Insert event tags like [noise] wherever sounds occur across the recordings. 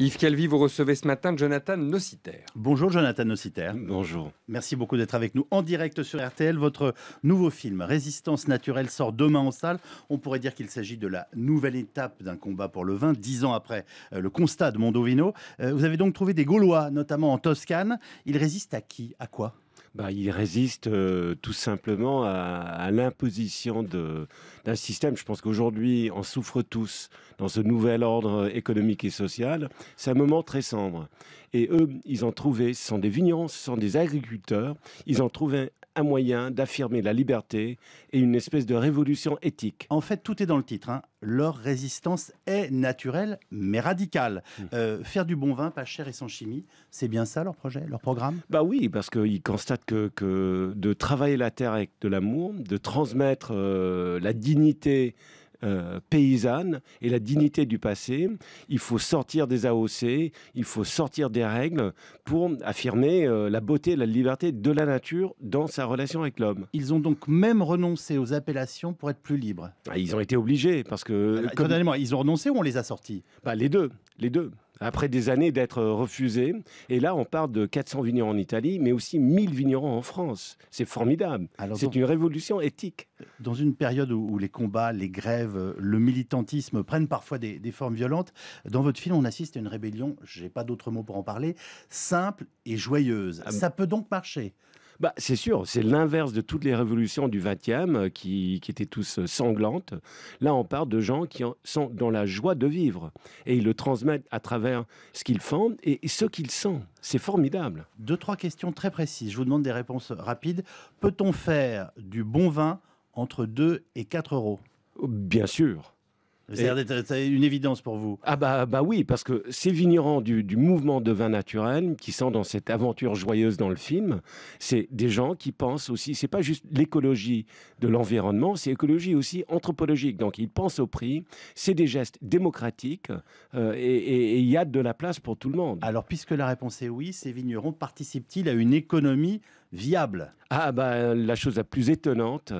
Yves Calvi, vous recevez ce matin Jonathan Nociter. Bonjour Jonathan Nociter. Bonjour. Merci beaucoup d'être avec nous en direct sur RTL. Votre nouveau film Résistance naturelle sort demain en salle. On pourrait dire qu'il s'agit de la nouvelle étape d'un combat pour le vin, dix ans après euh, le constat de Mondovino. Euh, vous avez donc trouvé des Gaulois, notamment en Toscane. Ils résistent à qui À quoi bah, il résiste euh, tout simplement à, l'imposition d'un système. Je pense qu'aujourd'hui, on souffre tous dans ce nouvel ordre économique et social. C'est un moment très sombre. Et eux, ils ont trouvé, ce sont des vignerons, ce sont des agriculteurs, ils ont trouvé un moyen d'affirmer la liberté et une espèce de révolution éthique. En fait, tout est dans le titre. Hein. Leur résistance est naturelle, mais radicale. Hmm. Euh, faire du bon vin, pas cher et sans chimie, c'est bien ça leur projet, leur programme Bah oui, parce qu'ils constatent que, de travailler la terre avec de l'amour, de transmettre euh, la dignité euh, paysanne et la dignité du passé. Il faut sortir des AOC, il faut sortir des règles pour affirmer euh, la beauté et la liberté de la nature dans sa relation avec l'homme. Ils ont donc même renoncé aux appellations pour être plus libres. Ah, ils ont été obligés parce que... Ah, ils ont renoncé ou on les a sortis bah, Les deux, les deux après des années d'être refusé. Et là, on parle de 400 vignerons en Italie, mais aussi 1000 vignerons en France. C'est formidable. C'est une révolution éthique. Dans une période où, les combats, les grèves, le militantisme prennent parfois des, formes violentes, dans votre film, on assiste à une rébellion, je n'ai pas d'autre mot pour en parler, simple et joyeuse. Ah, Ça peut donc marcher. Bah, c'est sûr, c'est l'inverse de toutes les révolutions du 20 euh, qui, qui, étaient tous euh, sanglantes. Là, on parle de gens qui sont dans la joie de vivre et ils le transmettent à travers ce qu'ils font et ce qu'ils sentent. C'est formidable. Deux, trois questions très précises. Je vous demande des réponses rapides. Peut-on faire du bon vin entre 2 et 4 euros Bien sûr. Euh, c'est une évidence pour vous. Ah bah, bah oui, parce que ces vignerons du, mouvement de vin naturel qui sont dans cette aventure joyeuse dans le film, c'est des gens qui pensent aussi, c'est pas juste l'écologie de l'environnement, c'est écologie aussi anthropologique. Donc ils pensent au prix, c'est des gestes démocratiques euh, et il y a de la place pour tout le monde. Alors puisque la réponse est oui, ces vignerons participent-ils à une économie viable. Ah bah la chose la plus étonnante,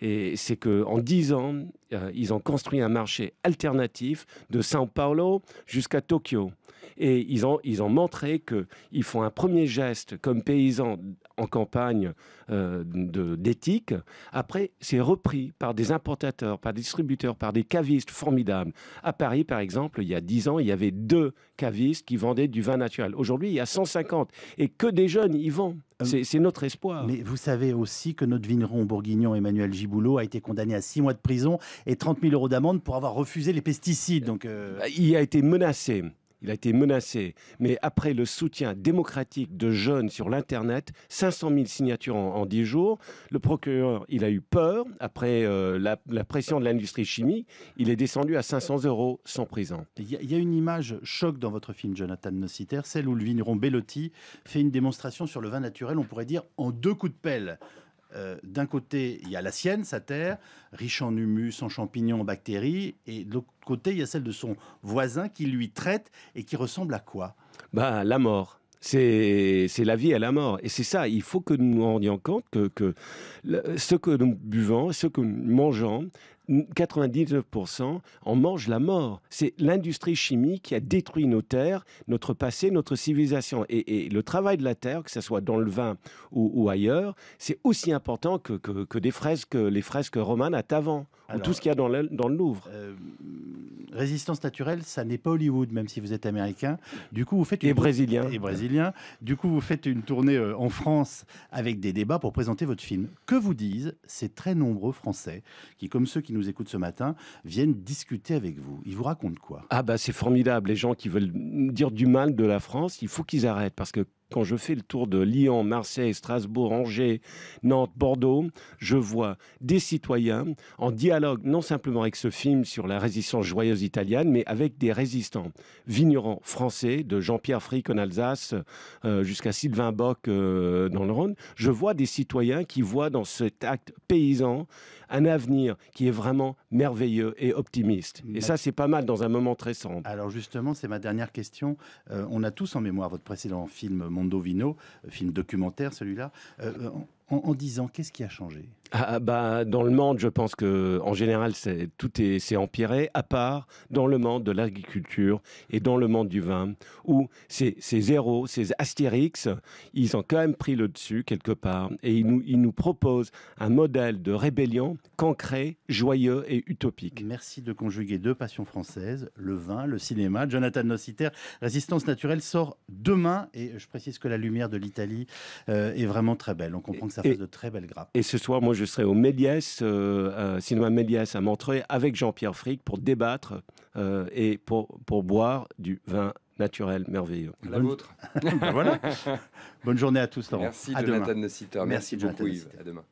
et c'est que en 10 ans, euh, ils ont construit un marché alternatif de São Paulo jusqu'à Tokyo. Et ils ont, ils ont montré qu'ils font un premier geste comme paysans en campagne euh, d'éthique. Après, c'est repris par des importateurs, par des distributeurs, par des cavistes formidables. À Paris, par exemple, il y a 10 ans, il y avait deux cavistes qui vendaient du vin naturel. Aujourd'hui, il y a 150 et que des jeunes y vendent. Euh, c'est notre espoir. Mais vous savez aussi que notre vigneron bourguignon Emmanuel Giboulot a été condamné à 6 mois de prison et 30 000 euros d'amende pour avoir refusé les pesticides. Donc, euh, bah, Il a été menacé il a été menacé, mais après le soutien démocratique de jeunes sur l'Internet, 500 000 signatures en, 10 jours, le procureur, il a eu peur, après euh, la, pression de l'industrie chimie, il est descendu à 500 euros sans prison. Il y, a, une image choc dans votre film, Jonathan Nociter, celle où le vigneron Bellotti fait une démonstration sur le vin naturel, on pourrait dire en deux coups de pelle. Euh, d'un côté, il y a la sienne, sa terre, riche en humus, en champignons, en bactéries, et de l'autre côté, il y a celle de son voisin qui lui traite et qui ressemble à quoi Bah, la mort. C'est la vie à la mort. Et c'est ça, il faut que nous nous rendions compte que, que, ce que nous buvons, ce que nous mangeons, 99%, en mange la mort. C'est l'industrie chimique qui a détruit nos terres, notre passé, notre civilisation. Et, le travail de la terre, que ce soit dans le vin ou, ailleurs, c'est aussi important que, des fresques, les fresques romanes à Tavant, ou tout ce qu'il y a dans le, dans le Louvre. Euh, résistance naturelle, ça n'est pas Hollywood, même si vous êtes américain. Du coup, vous faites une... brésilien. Et brésilien. Du coup, vous faites une tournée euh, en France avec des débats pour présenter votre film. Que vous disent ces très nombreux Français qui, comme ceux qui nous nous écoutent ce matin viennent discuter avec vous. Ils vous racontent quoi Ah bah c'est formidable. Les gens qui veulent dire du mal de la France, il faut qu'ils arrêtent parce que quand je fais le tour de Lyon, Marseille, Strasbourg, Angers, Nantes, Bordeaux, je vois des citoyens en dialogue non simplement avec ce film sur la résistance joyeuse italienne, mais avec des résistants vignerons français, de Jean-Pierre Frick en Alsace jusqu'à Sylvain Bock euh, dans le Rhône. Je vois des citoyens qui voient dans cet acte paysan un avenir qui est vraiment merveilleux et optimiste. Et ça, c'est pas mal dans un moment très sombre. Alors justement, c'est ma dernière question. Euh, on a tous en mémoire votre précédent film Mondovino, film documentaire celui-là. Euh, euh, en, disant, qu'est-ce qui a changé ah, ah, bah, Dans le monde, je pense que en général, tout est, s'est empiré, à part dans le monde de l'agriculture et dans le monde du vin, où ces, ces zéros, ces astérix, ils ont quand même pris le dessus quelque part. Et ils nous, proposent un modèle de rébellion concret, joyeux et utopique. Merci de conjuguer deux passions françaises, le vin, le cinéma. Jonathan Nociter, Résistance naturelle, sort demain. Et je précise que la lumière de l'Italie euh, est vraiment très belle. On comprend ça et, de très belles grappes. Et ce soir, moi, je serai au Méliès, euh, euh, cinéma Méliès à Montreuil, avec Jean-Pierre Frick pour débattre euh, et pour, pour boire du vin naturel, merveilleux. La vôtre. [laughs] Ben voilà. [laughs] Bonne journée à tous, Merci, à Jonathan Nociter. Merci, beaucoup, À demain.